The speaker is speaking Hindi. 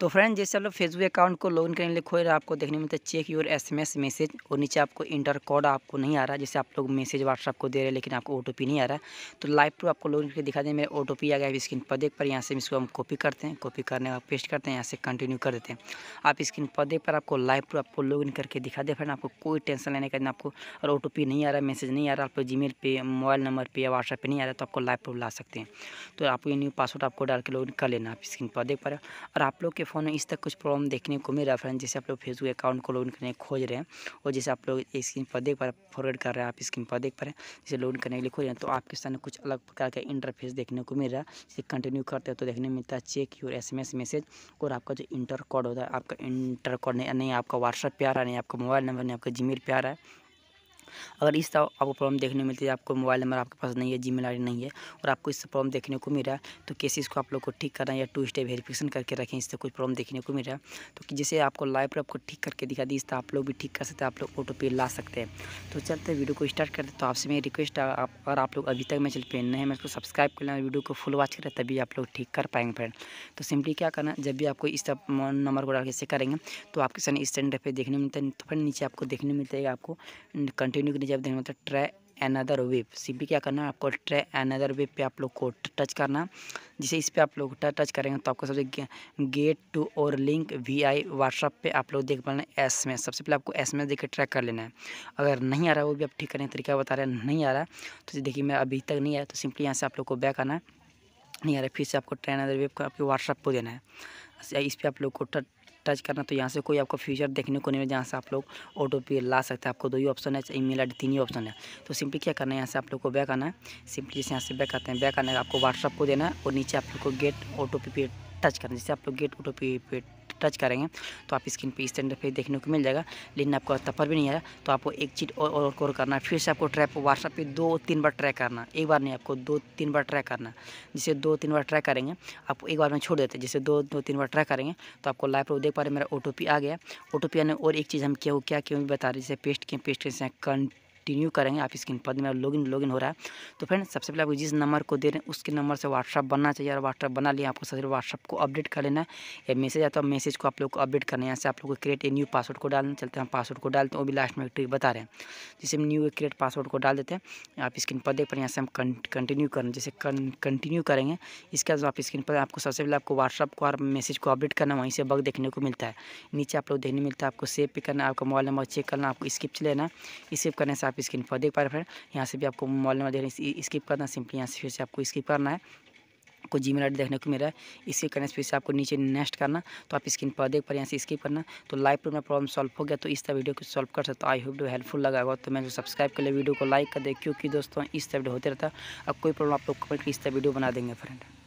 तो फ्रेंड जैसे आप लोग फेसबुक अकाउंट को लॉगिन करने के लिए खोए आपको देखने में तो चेक योर एसएमएस मैसेज और नीचे आपको इंटर कोड आपको नहीं आ रहा जैसे आप लोग मैसेज व्हाट्सअप को दे रहे हैं लेकिन आपको ओ नहीं आ रहा तो लाइव प्रूफ आपको लॉगिन करके दिखा दें मेरे ओ आ गया स्क्रीन पर देख पर यहाँ से इसको हम कॉपी करते हैं कॉपी करने का पेस्ट करते हैं यहाँ से कंटिन्यू कर देते हैं आप स्क्रीन पर देख पर आपको लाइव प्रूफ आपको लॉगिन करके दिखा दे फ्रेंड आपको कोई टेंशन लेने का आपको और ओ नहीं आ रहा मैसेज नहीं आ रहा आपको जी पे मोबाइल नंबर पर या व्हाट्सएप पर नहीं आ रहा तो आपको लाइव प्रूफ ला सकते हैं तो आपको न्यू पासवर्ड आपको डाल के लॉगिन कर लेना आप स्क्रीन पर देख पर और आप लोग के फ़ोन में इस तक कुछ प्रॉब्लम देखने को मिल रहा है फ्रेंड जैसे आप लोग फेसबुक अकाउंट को लॉगिन करने खोज रहे हैं और जैसे आप लोग स्क्रीन पर देख पा रहे फॉरवर्ड कर रहे हैं आप स्क्रीन पर देख पा रहे हैं जैसे लॉगिन करने के लिए खोज रहे हैं तो आपके सामने कुछ अलग प्रकार का इंटरफेस देखने को मिल रहा है जैसे कंटिन्यू करते हैं तो देखने मिलता है चेक यूर एस मैसेज और आपका जो इंटर कोड होता है आपका इंटर कोड नहीं आपका व्हाट्सअप पे आ रहा है नहीं आपका मोबाइल नंबर नहीं आपका जी पे आ रहा है अगर इस तरह आपको प्रॉब्लम देखने मिलती है आपको मोबाइल नंबर आपके पास नहीं है जी मेल नहीं है और आपको इससे प्रॉब्लम देखने को मिला तो कैसे इसको आप लोग को ठीक करना है या टू स्टेप वेरीफिकेशन करके रखें इससे कुछ प्रॉब्लम देखने को मिला तो जैसे आपको लाइव पर आपको ठीक करके दिखा दी इस आप लोग भी ठीक कर सकते हैं आप लोग ऑटो पे ला सकते हैं तो चलते वीडियो को स्टार्ट करते तो आपसे मेरी रिक्वेस्ट है आप अगर आप लोग अभी तक मैं चल पे नहीं है मैं उसको सब्सक्राइब कर लेना वीडियो को फुल वॉच करें तभी आप लोग ठीक कर पाएंगे फ्रेंड तो सिंपली क्या करना जब भी आपको इस नंबर को डाल के करेंगे तो आपके सामने इस टेंडर पर देखने मिलता है तो फिर नीचे आपको देखने मिलता जाएगा आपको कंटिन्यू कंटिन्यू के नीचे आप देखना मतलब ट्राई अनदर वेब सिंपली क्या करना है आपको ट्रे अनदर वेब पे आप लोग को टच करना जिसे इस पे आप लोग टच करेंगे तो आपको सबसे गेट टू और लिंक वी आई व्हाट्सअप पे आप लोग देख पाना एस में सबसे पहले आपको एस में देख ट्रैक कर लेना है अगर नहीं आ रहा है वो भी आप ठीक करेंगे तरीका बता रहे हैं नहीं आ रहा तो देखिए मैं अभी तक नहीं आया तो सिंपली यहाँ से आप लोग को बैक आना है नहीं आ रहा फिर से आपको ट्रेन अदर वेब को आपके व्हाट्सअप को देना है इस पर आप लोग को टच करना तो यहाँ से कोई आपको फ्यूचर देखने को नहीं मिले जहाँ से आप लोग ऑटो पे ला सकते हैं आपको दो ही ऑप्शन है ई मेल आई तीन ही ऑप्शन है तो सिंपली क्या करना है यहाँ से आप लोग को बैक आना है सिंपली जैसे यहाँ से बैक आते हैं बैक आने का आपको व्हाट्सअप को देना है और नीचे आप लोग को गेट ऑटो पे टच करना जैसे आप लोग गेट ऑटो पे टच करेंगे तो आप स्क्रीन पे इस तरह देखने को मिल जाएगा लेकिन आपको तपर भी नहीं आया तो आपको एक चीज़ और और कोर करना है फिर से आपको ट्रैप व्हाट्सअप पे दो तीन बार ट्रैक करना एक बार नहीं आपको दो तीन बार ट्रैक करना जिसे दो तीन बार ट्रैक करेंगे आपको एक बार में छोड़ देते जैसे दो दो तीन बार ट्रैक करेंगे तो आपको लाइव प्रूफ देख पा रहे मेरा ओ आ गया ओ आने और एक चीज़ हम क्या क्या क्यों बता रहे जैसे पेस्ट के पेस्ट कैसे कंट कंटिन्यू करेंगे आप स्क्रीन पर मेरा लॉगिन लॉगिन हो रहा है तो फ्रेंड सबसे पहले आपको जिस नंबर को दे रहे हैं उसके नंबर से व्हाट्सअप बनना चाहिए और व्हाट्सअप बना लिया आपको सबसे व्हाट्सअप को अपडेट कर लेना या मैसेज आता है मैसेज तो को आप लोग को अपडेट करना है यहाँ से आप लोग को क्रिएट ए न्यू पासवर्ड को डालना चलते हैं पासवर्ड को डालते हैं वो भी लास्ट में एक ट्रिक बता रहे हैं जैसे हम न्यू क्रिएट पासवर्ड को डाल देते हैं आप स्क्रीन पर देख पर यहाँ से हम कंटिन्यू करें जैसे कंटिन्यू करेंगे इसके बाद आप स्क्रीन पर आपको सबसे पहले आपको व्हाट्सअप को और मैसेज को अपडेट करना वहीं से बग देखने को मिलता है नीचे आप लोग देखने मिलता है आपको सेव भी करना आपका मोबाइल नंबर चेक करना आपको स्किप लेना स्किप करने से आप आप स्क्रीन पर देख पा रहे फ्रेंड यहाँ से भी आपको मोबाइल नंबर दे रहे स्किप करना सिंपली यहाँ से फिर से आपको स्किप करना है आपको जी मेल देखने को मिल रहा है इसके करने फिर से आपको नीचे नेक्स्ट करना तो आप स्क्रीन पर देख पर यहाँ से स्किप करना तो लाइव पर में प्रॉब्लम सॉल्व हो गया तो इस तरह वीडियो को सॉल्व कर सकते हो आई होप डू हेल्पफुल लगा होगा तो मैं सब्सक्राइब कर ले वीडियो को लाइक कर दे क्योंकि दोस्तों इस तरह वीडियो होते रहता अब कोई प्रॉब्लम आप लोग कमेंट इस तरह वीडियो बना देंगे फ्रेंड